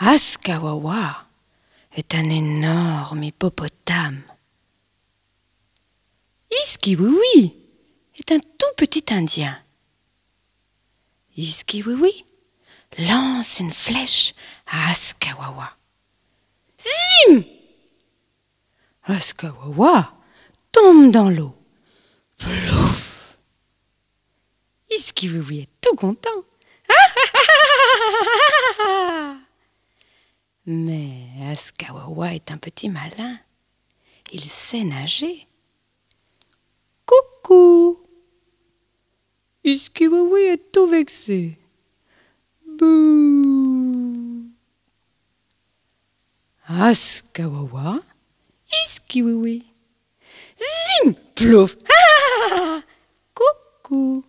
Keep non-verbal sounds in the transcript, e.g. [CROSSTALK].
Askawawa est un énorme hippopotame. Iskiwiwi est un tout petit Indien. Iskiwiwi lance une flèche à Askawawa. Zim Askawawa tombe dans l'eau. Plouf Iskiwiwi est tout content. Mais Askawawa est un petit malin. Il sait nager. Coucou Iskiwawi est tout vexé. Bouh Askawawa Iskiwawi Zim Plouf [LAUGHS] ah, ah, ah, ah Coucou